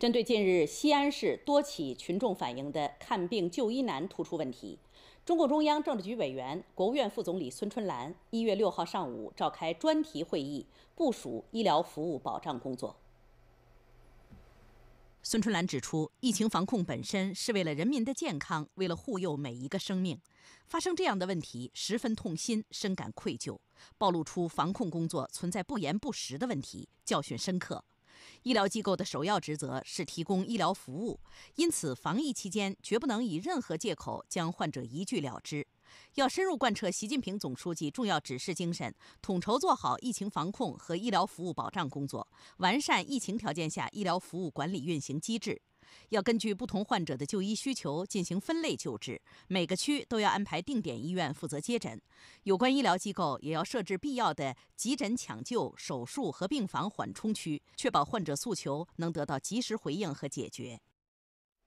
针对近日西安市多起群众反映的看病就医难突出问题，中共中央政治局委员、国务院副总理孙春兰一月六号上午召开专题会议，部署医疗服务保障工作。孙春兰指出，疫情防控本身是为了人民的健康，为了护佑每一个生命。发生这样的问题，十分痛心，深感愧疚，暴露出防控工作存在不严不实的问题，教训深刻。医疗机构的首要职责是提供医疗服务，因此，防疫期间绝不能以任何借口将患者一拒了之。要深入贯彻习近平总书记重要指示精神，统筹做好疫情防控和医疗服务保障工作，完善疫情条件下医疗服务管理运行机制。要根据不同患者的就医需求进行分类救治，每个区都要安排定点医院负责接诊，有关医疗机构也要设置必要的急诊抢救、手术和病房缓冲区，确保患者诉求能得到及时回应和解决。